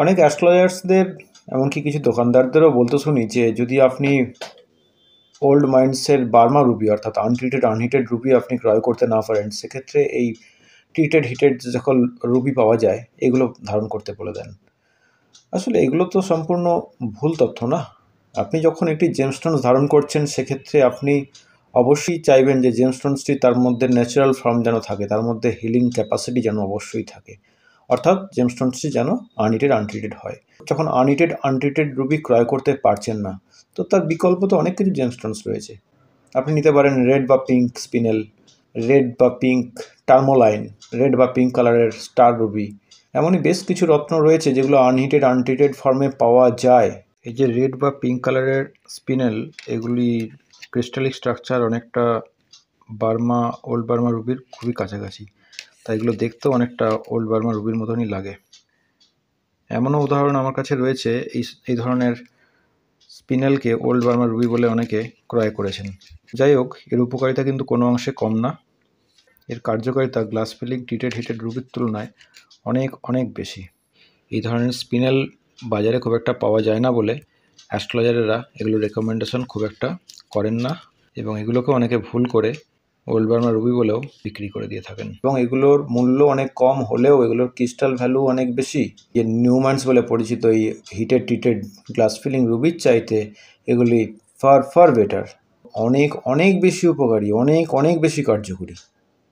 অনেক অ্যাস্ট্রোলজার্সদের এমনকি কিছু দোকানদারদেরও বলতে শুনি যে যদি আপনি ওল্ড মাইন্ডসের বার্মা রুপি অর্থাৎ আনট্রিটেড আনহিটেড রুপি আপনি ক্রয় করতে না পারেন সেক্ষেত্রে এই ট্রিটেড হিটেড যখন রুপি পাওয়া যায় এগুলো ধারণ করতে বলে দেন আসলে এগুলো তো সম্পূর্ণ ভুল তথ্য না আপনি যখন একটি জেমস্টোনস ধারণ করছেন সেক্ষেত্রে আপনি অবশ্যই চাইবেন যে জেমস্টোনসটি তার মধ্যে ন্যাচারাল ফর্ম যেন থাকে তার মধ্যে হিলিং ক্যাপাসিটি যেন অবশ্যই থাকে অর্থাৎ জেমস্টোনসটি যেন আনইটেড আনট্রিটেড হয় যখন আনইটেড আনট্রিটেড রুবি ক্রয় করতে পারছেন না তো তার বিকল্প তো অনেক কিছু জেমস্টোনস রয়েছে আপনি নিতে পারেন রেড বা পিঙ্ক স্পিনেল রেড বা পিঙ্ক টার্মোলাইন রেড বা পিঙ্ক কালারের স্টার রুবি এমনই বেশ কিছু রত্ন রয়েছে যেগুলো আনহিটেড আনট্রিটেড ফর্মে পাওয়া যায় এই যে রেড বা পিঙ্ক কালারের স্পিনেল এগুলি ক্রিস্টালিক স্ট্রাকচার অনেকটা বার্মা ওল্ড বার্মা রুবির খুবই কাছাকাছি তাই এগুলো দেখতেও অনেকটা ওল্ড বার্মা রুবির মতনই লাগে এমনও উদাহরণ আমার কাছে রয়েছে এই এই ধরনের স্পিনেলকে ওল্ড বার্মা রুবি বলে অনেকে ক্রয় করেছেন যাই হোক এর উপকারিতা কিন্তু কোনো অংশে কম না এর কার্যকারিতা গ্লাস ফিলিং ডিটেড হিটেড রুবির তুলনায় অনেক অনেক বেশি এই ধরনের স্পিনেল বাজারে খুব একটা পাওয়া যায় না বলে অ্যাস্ট্রোলজারেরা এগুলো রেকমেন্ডেশন খুব একটা করেন না এবং এগুলোকে অনেকে ভুল করে বার্মা রুবি বলেও বিক্রি করে দিয়ে থাকেন এবং এগুলোর মূল্য অনেক কম হলেও এগুলোর ক্রিস্টাল ভ্যালু অনেক বেশি যে নিউম্যান্স বলে পরিচিত এই হিটেড টিটেড গ্লাস ফিলিং রুবির চাইতে এগুলি ফার ফার বেটার অনেক অনেক বেশি উপকারী অনেক অনেক বেশি কার্যকরী